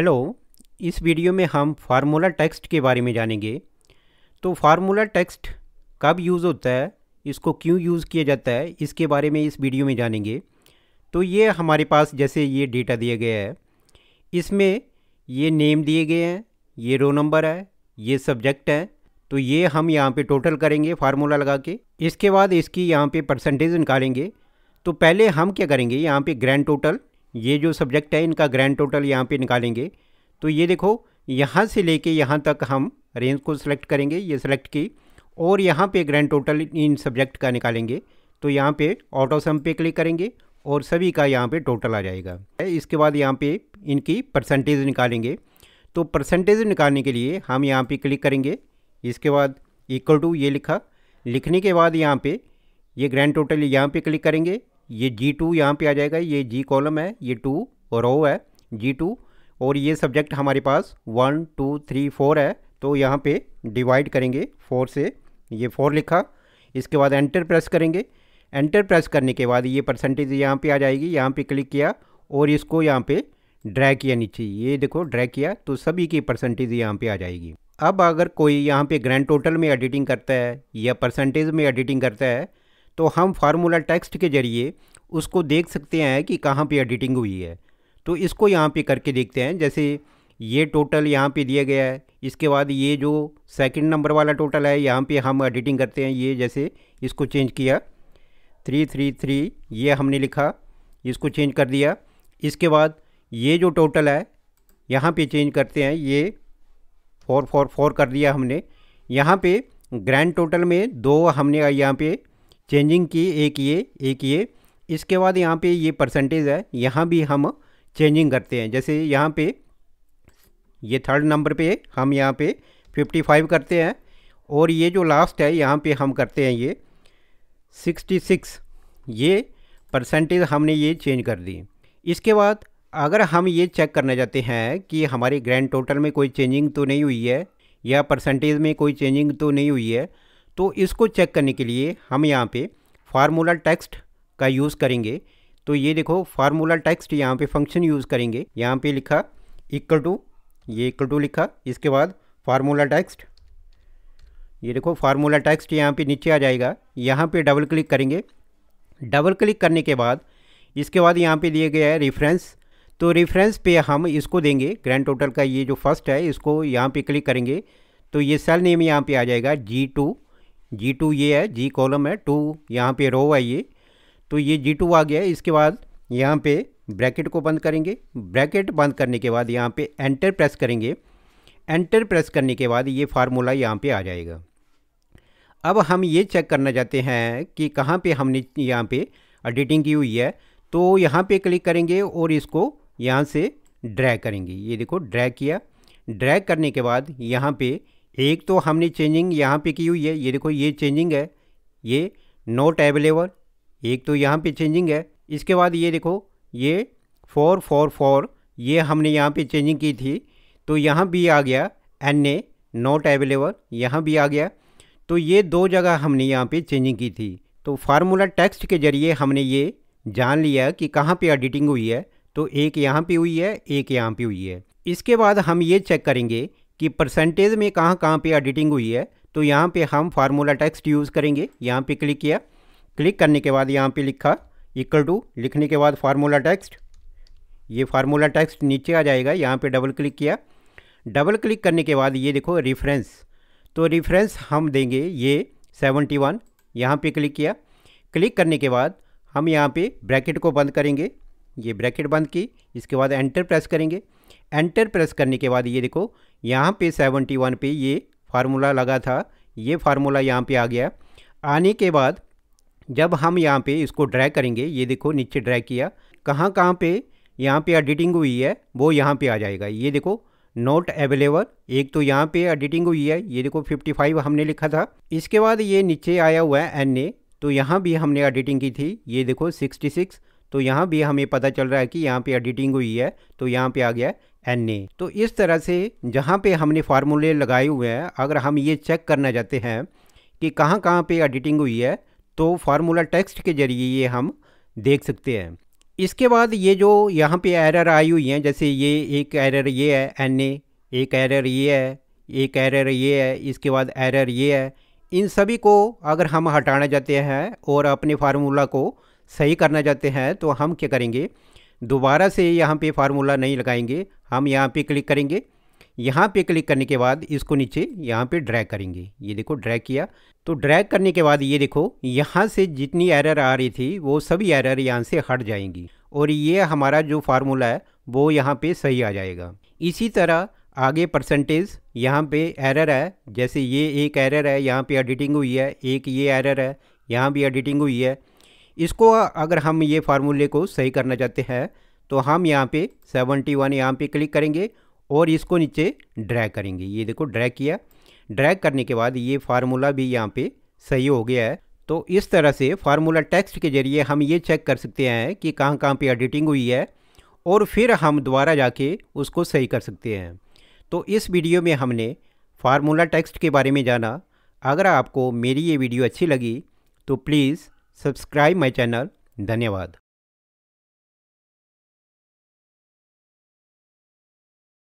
hello इस video में हम फार्मूला टेक्स्ट के बारे में जानेंगे तो फार्मूला टेक्स्ट कब यूज़ होता है इसको क्यों यूज़ किया जाता है इसके बारे में इस वीडियो में जानेंगे तो ये हमारे पास जैसे ये डेटा दिया गया है इसमें ये नेम दिए गए हैं ये रो नंबर है ये सब्जेक्ट है तो ये हम यहाँ पर टोटल करेंगे फार्मूला लगा के इसके बाद इसकी यहाँ परसेंटेज निकालेंगे तो पहले हम क्या करेंगे यहाँ पर ग्रैंड टोटल ये जो सब्जेक्ट है इनका ग्रैंड टोटल यहाँ पे निकालेंगे तो ये देखो यहाँ से लेके यहाँ तक हम रेंज को सिलेक्ट करेंगे ये सिलेक्ट की और यहाँ पे ग्रैंड टोटल इन सब्जेक्ट का निकालेंगे तो यहाँ पे ऑटो सम पे क्लिक करेंगे और सभी का यहाँ पे टोटल आ जाएगा इसके बाद यहाँ पे इनकी परसेंटेज निकालेंगे तो परसेंटेज निकालने के लिए हम यहाँ पे क्लिक करेंगे इसके बाद इक्वल टू ये लिखा लिखने के बाद यहाँ पे ये ग्रैंड टोटल यहाँ पे क्लिक करेंगे ये जी टू यहाँ पर आ जाएगा ये जी कॉलम है ये टू और ओ है जी टू और ये सब्जेक्ट हमारे पास वन टू थ्री फोर है तो यहाँ पे डिवाइड करेंगे फोर से ये फोर लिखा इसके बाद एंटर प्रेस करेंगे एंटर प्रेस करने के बाद ये परसेंटेज यहाँ पे आ जाएगी यहाँ पे क्लिक किया और इसको यहाँ पे ड्रैग किया नीचे ये देखो ड्रैग किया तो सभी की परसेंटेज यहाँ पे आ जाएगी अब अगर कोई यहाँ पे ग्रैंड टोटल में एडिटिंग करता है या परसेंटेज में एडिटिंग करता है तो हम फार्मूला टेक्स्ट के ज़रिए उसको देख सकते हैं कि कहाँ पे एडिटिंग हुई है तो इसको यहाँ पे करके देखते हैं जैसे ये टोटल यहाँ पे दिया गया है इसके बाद ये जो सेकंड नंबर वाला टोटल है यहाँ पे हम एडिटिंग करते हैं ये जैसे इसको चेंज किया थ्री थ्री थ्री ये हमने लिखा इसको चेंज कर दिया इसके बाद ये जो टोटल है यहाँ पे चेंज करते हैं ये फोर फोर फोर कर दिया हमने यहाँ पे ग्रैंड टोटल में दो हमने यहाँ पे चेंजिंग की एक ये एक ये इसके बाद यहाँ पे ये परसेंटेज है यहाँ भी हम चेंजिंग करते हैं जैसे यहाँ पे ये थर्ड नंबर पे हम यहाँ पे 55 करते हैं और ये जो लास्ट है यहाँ पे हम करते हैं ये 66 ये परसेंटेज हमने ये चेंज कर दी इसके बाद अगर हम ये चेक करना चाहते हैं कि हमारे ग्रैंड टोटल में कोई चेंजिंग तो नहीं हुई है या परसेंटेज में कोई चेंजिंग तो नहीं हुई है तो इसको चेक करने के लिए हम यहाँ पे फार्मूला टेक्स्ट का यूज़ करेंगे तो ये देखो फार्मूला टेक्स्ट यहाँ पे फंक्शन यूज़ करेंगे यहाँ पे लिखा इक्वल टू ये इक्वल टू लिखा इसके बाद फार्मूला टेक्स्ट ये देखो फार्मूला टेक्स्ट यहाँ पे नीचे आ जाएगा यहाँ पे डबल क्लिक करेंगे डबल क्लिक करने के बाद इसके बाद यहाँ पे दिया गया है रेफरेंस तो रेफरेंस पे हम इसको देंगे ग्रैंड टोटल का ये जो फर्स्ट है इसको यहाँ पे क्लिक करेंगे तो ये सेल नेम यहाँ पे आ जाएगा जी टू जी टू ये है जी कॉलम है टू यहाँ पे रो है ये तो ये जी टू आ गया है इसके बाद यहाँ पे ब्रैकेट को बंद करेंगे ब्रैकेट बंद करने के बाद यहाँ पे एंटर प्रेस करेंगे एंटर प्रेस करने के बाद ये फार्मूला यहाँ पे आ जाएगा अब हम ये चेक करना चाहते हैं कि कहाँ पे हमने यहाँ पे एडिटिंग की हुई है तो यहाँ पे क्लिक करेंगे और इसको यहाँ से ड्रैग करेंगे ये देखो ड्रैग किया ड्रैग करने के बाद यहाँ पे एक तो हमने चेंजिंग यहाँ पे की हुई है ये देखो ये चेंजिंग है ये नोट अवेलेबल एक तो यहाँ पे चेंजिंग है इसके बाद ये देखो ये फोर फोर फोर ये हमने यहाँ पे चेंजिंग की थी तो यहाँ भी आ गया एन ए नोट अवेलेबल यहाँ भी आ गया तो ये दो जगह हमने यहाँ पे चेंजिंग की थी तो फार्मूला टेक्स्ट के जरिए हमने ये जान लिया कि कहाँ पे एडिटिंग हुई है तो एक यहाँ पे हुई है एक यहाँ पे हुई है इसके बाद हम ये चेक करेंगे कि परसेंटेज में कहाँ कहाँ पे एडिटिंग हुई है तो यहाँ पे हम फार्मूला टेक्स्ट यूज़ करेंगे यहाँ पे क्लिक किया क्लिक करने के बाद यहाँ पे लिखा इक्वल टू लिखने के बाद फार्मूला टेक्स्ट ये फार्मूला टेक्स्ट नीचे आ जाएगा यहाँ पे डबल क्लिक किया डबल क्लिक करने के बाद ये देखो रेफरेंस तो रेफरेंस हम देंगे ये सेवेंटी वन यहाँ पर क्लिक किया क्लिक करने के बाद हम यहाँ पे ब्रैकेट को बंद करेंगे ये ब्रैकेट बंद की इसके बाद एंटर प्रेस करेंगे एंटर प्रेस करने के बाद ये देखो यहाँ पे 71 पे ये फार्मूला लगा था ये फार्मूला यहाँ पे आ गया आने के बाद जब हम यहाँ पे इसको ड्रैग करेंगे ये देखो नीचे ड्रैग किया कहाँ कहाँ पे यहाँ पे एडिटिंग हुई है वो यहाँ पे आ जाएगा ये देखो नोट अवेलेबल एक तो यहाँ पे एडिटिंग हुई है ये देखो 55 हमने लिखा था इसके बाद ये नीचे आया हुआ है एन ए तो यहाँ भी हमने एडिटिंग की थी ये देखो 66 तो यहाँ भी हमें पता चल रहा है कि यहाँ पे एडिटिंग हुई है तो यहाँ पे आ गया एन ए तो इस तरह से जहाँ पे हमने फार्मूले लगाए हुए हैं अगर हम ये चेक करना चाहते हैं कि कहाँ कहाँ पे एडिटिंग हुई है तो फार्मूला टेक्स्ट के ज़रिए ये हम देख सकते हैं इसके बाद ये जो यहाँ पे एरर आई हुई हैं जैसे ये एक एरर ये है एन ए एक एरर ये है एक एरर ये है इसके बाद एरर ये है इन सभी को अगर हम हटाना चाहते हैं और अपने फार्मूला को सही करना चाहते हैं तो हम क्या करेंगे दोबारा से यहाँ पे फार्मूला नहीं लगाएंगे हम यहाँ पे क्लिक करेंगे यहाँ पे क्लिक करने के बाद इसको नीचे यहाँ पे ड्रैग करेंगे ये देखो ड्रैग किया तो ड्रैग करने के बाद ये देखो यहाँ से जितनी एरर आ रही थी वो सभी एरर यहाँ से हट जाएंगी और ये हमारा जो फार्मूला है वो यहाँ पे सही आ जाएगा इसी तरह आगे परसेंटेज यहाँ पे एरर है जैसे ये एक एरर है यहाँ पे एडिटिंग हुई है एक ये एरर है यहाँ भी एडिटिंग हुई है इसको अगर हम ये फार्मूले को सही करना चाहते हैं तो हम यहाँ पे 71 वन यहाँ पर क्लिक करेंगे और इसको नीचे ड्रैग करेंगे ये देखो ड्रैग किया ड्रैग करने के बाद ये फार्मूला भी यहाँ पे सही हो गया है तो इस तरह से फार्मूला टेक्स्ट के जरिए हम ये चेक कर सकते हैं कि कहाँ कहाँ पे एडिटिंग हुई है और फिर हम दोबारा जाके उसको सही कर सकते हैं तो इस वीडियो में हमने फार्मूला टेक्स्ट के बारे में जाना अगर आपको मेरी ये वीडियो अच्छी लगी तो प्लीज़ सब्सक्राइब माई चैनल धन्यवाद